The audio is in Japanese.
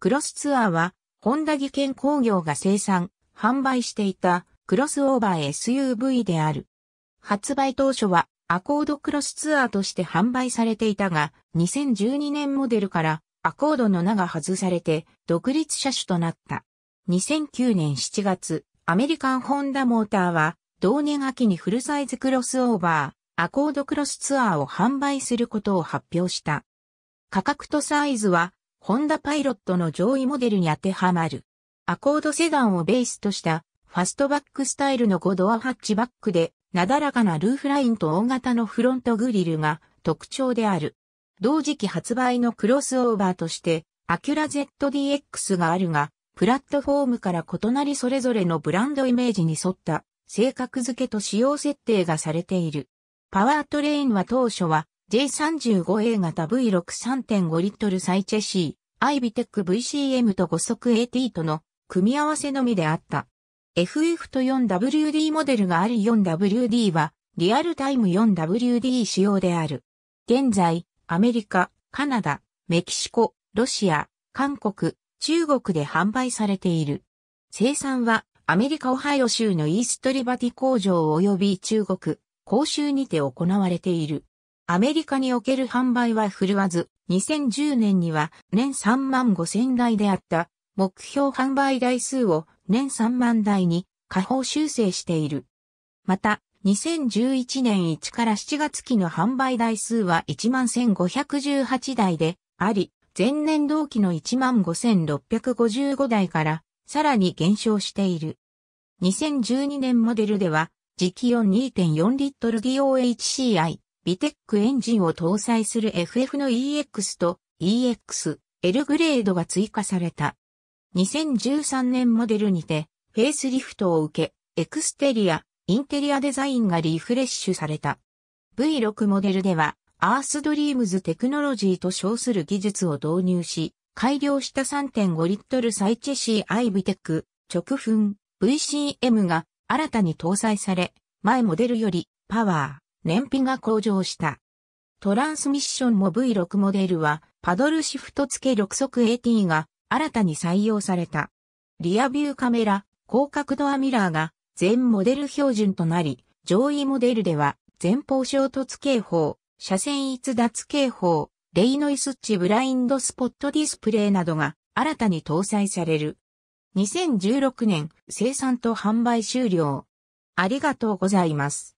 クロスツアーは、ホンダ技研工業が生産、販売していたクロスオーバー SUV である。発売当初はアコードクロスツアーとして販売されていたが、2012年モデルからアコードの名が外されて独立車種となった。2009年7月、アメリカンホンダモーターは同年秋にフルサイズクロスオーバー、アコードクロスツアーを販売することを発表した。価格とサイズはホンダパイロットの上位モデルに当てはまる。アコードセダンをベースとしたファストバックスタイルの5ドアハッチバックで、なだらかなルーフラインと大型のフロントグリルが特徴である。同時期発売のクロスオーバーとして、アキュラ ZDX があるが、プラットフォームから異なりそれぞれのブランドイメージに沿った、性格付けと仕様設定がされている。パワートレインは当初は J35A 型 V63.5 リットルサイチェシー、アイビテック VCM と5速 AT との組み合わせのみであった。FF と 4WD モデルがあり 4WD はリアルタイム 4WD 仕様である。現在、アメリカ、カナダ、メキシコ、ロシア、韓国、中国で販売されている。生産はアメリカ・オハイオ州のイーストリバティ工場及び中国、公州にて行われている。アメリカにおける販売は振るわず、2010年には年3万5千台であった目標販売台数を年3万台に下方修正している。また、2011年1から7月期の販売台数は11,518台であり、前年同期の15,655台からさらに減少している。2012年モデルでは、時期4 2.4リットル DOHCI ビテックエンジンを搭載する FF の EX と EX、L グレードが追加された。2013年モデルにて、フェイスリフトを受け、エクステリア、インテリアデザインがリフレッシュされた。V6 モデルでは、アースドリームズテクノロジーと称する技術を導入し、改良した3.5リットルサイチェシーアイビテック直噴 VCM が新たに搭載され、前モデルよりパワー、燃費が向上した。トランスミッションも V6 モデルはパドルシフト付け6速 AT が新たに採用された。リアビューカメラ、広角ドアミラーが全モデル標準となり、上位モデルでは前方衝突警報、車線逸脱警報、レイノイスッチブラインドスポットディスプレイなどが新たに搭載される。2016年生産と販売終了。ありがとうございます。